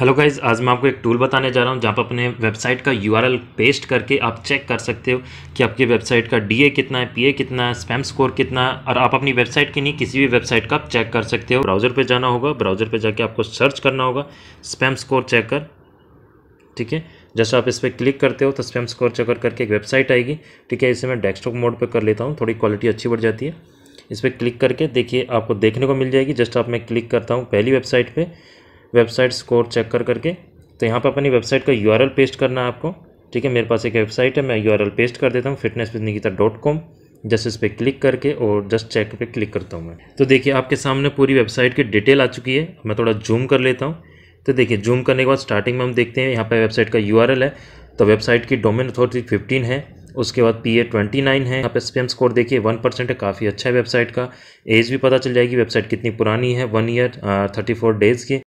hello guys आज मैं आपको एक टूल बताने जा रहा हूँ जहाँ पर अपने वेबसाइट का यू पेस्ट करके आप चेक कर सकते हो कि आपकी वेबसाइट का डीए कितना है पीए कितना है स्पैम स्कोर कितना है और आप अपनी वेबसाइट की नहीं किसी भी वेबसाइट का आप चेक कर सकते हो ब्राउज़र पे जाना होगा ब्राउज़र पे जाके आपको सर्च करना होगा स्पैम स्कोर चेकर ठीक है जैसे आप इस पर क्लिक करते हो तो स्पैम स्कोर चेकर करके एक वेबसाइट आएगी ठीक है इसे मैं डेस्कटॉप मोड पर कर लेता हूँ थोड़ी क्वालिटी अच्छी बढ़ जाती है इस पर क्लिक करके देखिए आपको देखने को मिल जाएगी जस्ट आप मैं क्लिक करता हूँ पहली वेबसाइट पर वेबसाइट स्कोर चेक कर करके तो यहाँ पर अपनी वेबसाइट का यू पेस्ट करना है आपको ठीक है मेरे पास एक वेबसाइट है मैं यू पेस्ट कर देता हूँ fitness with Nikita dot com just इस पर क्लिक करके और जस्ट चेक पे क्लिक करता हूँ मैं तो देखिए आपके सामने पूरी वेबसाइट की डिटेल आ चुकी है मैं थोड़ा जूम कर लेता हूँ तो देखिए जूम करने के बाद स्टार्टिंग में हम देखते हैं यहाँ पर वेबसाइट का यू है तो वेबसाइट की डोमेन अथॉरिटी फिफ्टीन है उसके बाद पी ए ट्वेंटी नाइन है यहाँ पर स्पेम स्कोर देखिए वन परसेंट है काफ़ी अच्छा है वेबसाइट का एज भी पता चल जाएगी वेबसाइट कितनी पुरानी है one year thirty four days की